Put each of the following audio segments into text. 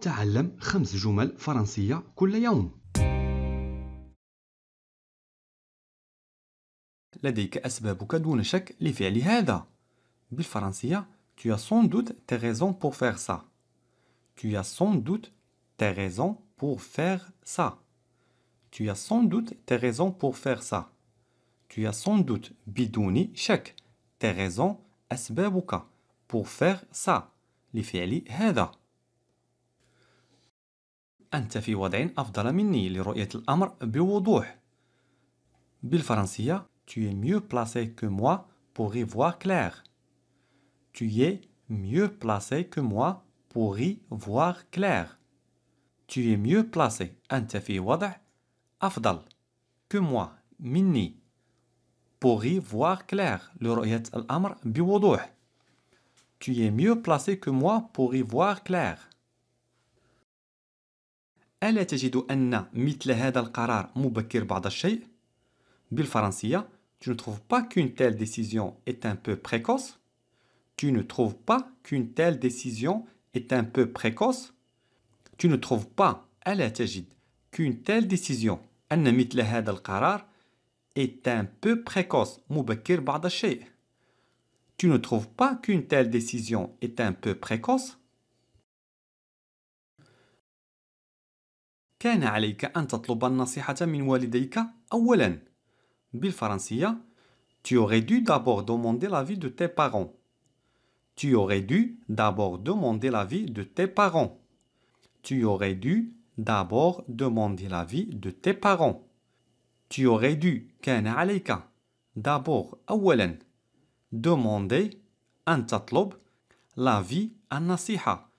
تعلم خمس جمل فرنسية كل يوم. لديك أسبابك دون شك لفعل هذا. بالفرنسية tu as sans doute tes raisons pour faire ça. Tu as sans doute tes raisons pour faire ça. Tu as sans doute tes raisons pour faire ça. Tu as sans doute بدون شك tes raisons أسبابك pour faire ça لفعل هذا. Tu es mieux placé que moi pour y voir clair. Tu es mieux placé que moi pour y voir clair. Tu es mieux placé أنت que moi مني pour y voir clair Tu es mieux placé que moi pour y voir clair. ألا Tu ne trouves pas qu'une telle décision est un peu précoce Tu ne trouves pas qu'une telle décision est un peu précoce Tu ne trouves pas ألا تجد qu'une telle décision أن مثل est un peu précoce مبكر بعض Tu ne trouves pas qu'une telle décision est un peu précoce كان عليك أن تطلب النصيحة من والديك أولا بالفرنسية Tu aurais dû d'abord demander l'avis de tes parents. Tu aurais dû d'abord demander l'avis de tes parents. Tu aurais dû d'abord demander l'avis de tes parents. Tu aurais dû كان عليك d'abord أولا demander أن تطلب l'avis النصيحة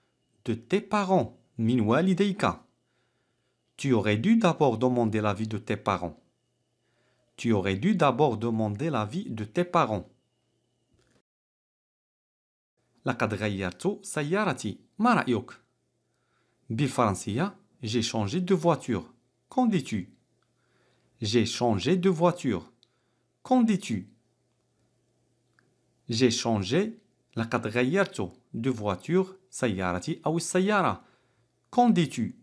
de tes parents من والديك tu aurais dû d'abord demander l'avis de tes parents. Tu aurais dû d'abord demander l'avis de tes parents. La غيرت sayarati, ما رأيك؟ j'ai changé de voiture. Qu'en dis-tu? J'ai changé de voiture. Qu'en dis-tu? J'ai changé la غيرت de voiture سيارتي Qu'en dis-tu?